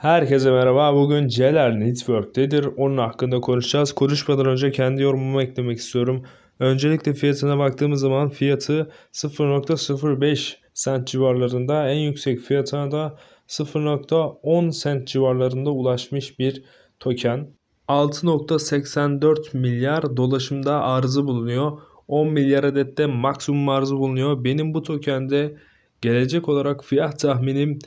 Herkese merhaba. Bugün Celer Network'tedir. Onun hakkında konuşacağız. Konuşmadan önce kendi yorumumu eklemek istiyorum. Öncelikle fiyatına baktığımız zaman fiyatı 0.05 sent civarlarında en yüksek fiyatına da 0.10 sent civarlarında ulaşmış bir token. 6.84 milyar dolaşımda arzı bulunuyor. 10 milyar adette maksimum arzı bulunuyor. Benim bu tokende gelecek olarak fiyat tahminim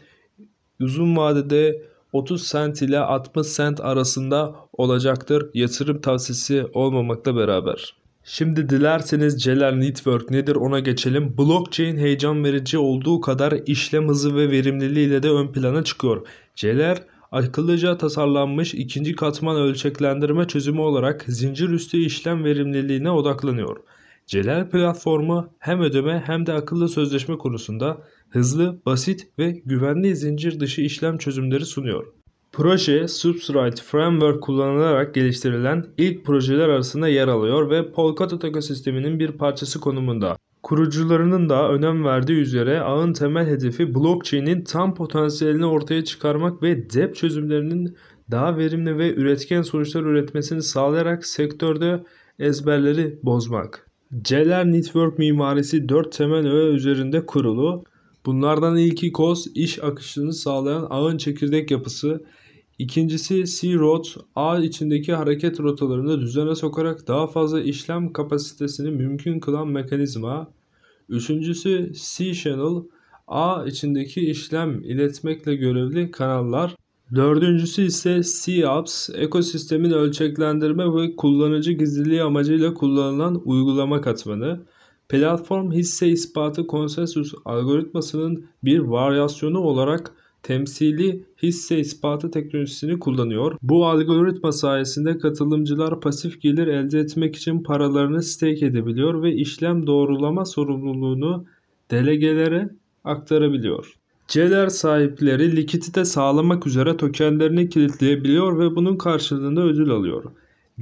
uzun vadede 30 sent ile 60 sent arasında olacaktır yatırım tavsiyesi olmamakla beraber. Şimdi dilerseniz Celal Network nedir ona geçelim. Blockchain heyecan verici olduğu kadar işlem hızı ve verimliliğiyle de ön plana çıkıyor. Celal akıllıca tasarlanmış ikinci katman ölçeklendirme çözümü olarak zincir üstü işlem verimliliğine odaklanıyor. Celal platformu hem ödeme hem de akıllı sözleşme konusunda hızlı, basit ve güvenli zincir dışı işlem çözümleri sunuyor. Proje Substrate Framework kullanılarak geliştirilen ilk projeler arasında yer alıyor ve Polkadot ekosisteminin bir parçası konumunda. Kurucularının da önem verdiği üzere ağın temel hedefi blockchain'in tam potansiyelini ortaya çıkarmak ve DEP çözümlerinin daha verimli ve üretken sonuçlar üretmesini sağlayarak sektörde ezberleri bozmak. Celer Network mimarisi 4 temel öğe üzerinde kurulu. Bunlardan ilki COS iş akışını sağlayan ağın çekirdek yapısı. İkincisi C-Rot ağ içindeki hareket rotalarını düzene sokarak daha fazla işlem kapasitesini mümkün kılan mekanizma. Üçüncüsü C-Channel ağ içindeki işlem iletmekle görevli kanallar. Dördüncüsü ise C-Apps ekosistemin ölçeklendirme ve kullanıcı gizliliği amacıyla kullanılan uygulama katmanı. Platform hisse ispatı konsensus algoritmasının bir varyasyonu olarak temsili hisse ispatı teknolojisini kullanıyor. Bu algoritma sayesinde katılımcılar pasif gelir elde etmek için paralarını stake edebiliyor ve işlem doğrulama sorumluluğunu delegelere aktarabiliyor. C'ler sahipleri likidite sağlamak üzere tokenlerini kilitleyebiliyor ve bunun karşılığında ödül alıyor.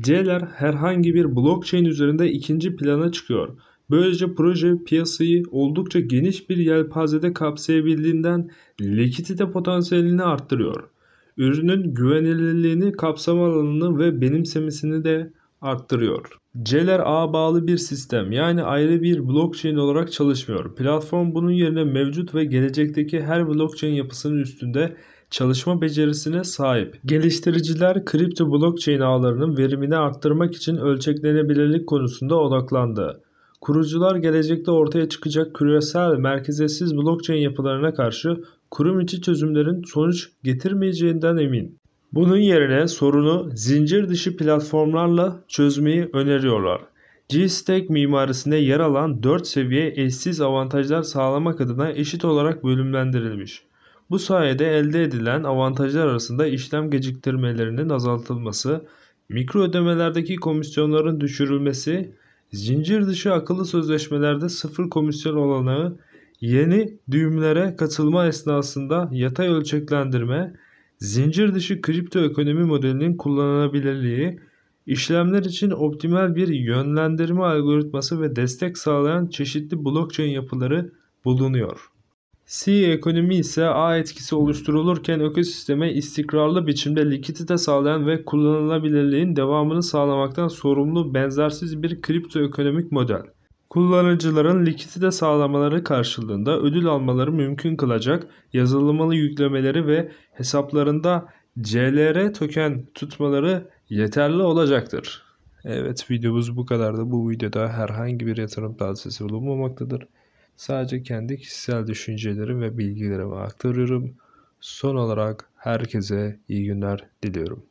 C'ler herhangi bir blockchain üzerinde ikinci plana çıkıyor. Böylece proje piyasayı oldukça geniş bir yelpazede kapsayabildiğinden likidite potansiyelini arttırıyor. Ürünün güvenilirliğini kapsam alanını ve benimsemesini de arttırıyor. C'ler a bağlı bir sistem yani ayrı bir blockchain olarak çalışmıyor. Platform bunun yerine mevcut ve gelecekteki her blockchain yapısının üstünde çalışma becerisine sahip. Geliştiriciler kripto blockchain ağlarının verimini arttırmak için ölçeklenebilirlik konusunda odaklandı. Kurucular gelecekte ortaya çıkacak küresel merkezsiz blockchain yapılarına karşı kurum içi çözümlerin sonuç getirmeyeceğinden emin. Bunun yerine sorunu zincir dışı platformlarla çözmeyi öneriyorlar. G-Stack mimarisinde yer alan 4 seviye eşsiz avantajlar sağlamak adına eşit olarak bölümlendirilmiş. Bu sayede elde edilen avantajlar arasında işlem geciktirmelerinin azaltılması, mikro ödemelerdeki komisyonların düşürülmesi, zincir dışı akıllı sözleşmelerde sıfır komisyon olanağı, yeni düğümlere katılma esnasında yatay ölçeklendirme, Zincir dışı kripto ekonomi modelinin kullanılabilirliği, işlemler için optimal bir yönlendirme algoritması ve destek sağlayan çeşitli blockchain yapıları bulunuyor. C ekonomi ise A etkisi oluşturulurken ekosisteme istikrarlı biçimde likidite sağlayan ve kullanılabilirliğin devamını sağlamaktan sorumlu benzersiz bir kripto ekonomik model. Kullanıcıların likidite sağlamaları karşılığında ödül almaları mümkün kılacak yazılımlı yüklemeleri ve hesaplarında CLR token tutmaları yeterli olacaktır. Evet videomuz bu kadardı. Bu videoda herhangi bir yatırım tavsiyesi bulunmamaktadır. Sadece kendi kişisel düşüncelerim ve bilgilerimi aktarıyorum. Son olarak herkese iyi günler diliyorum.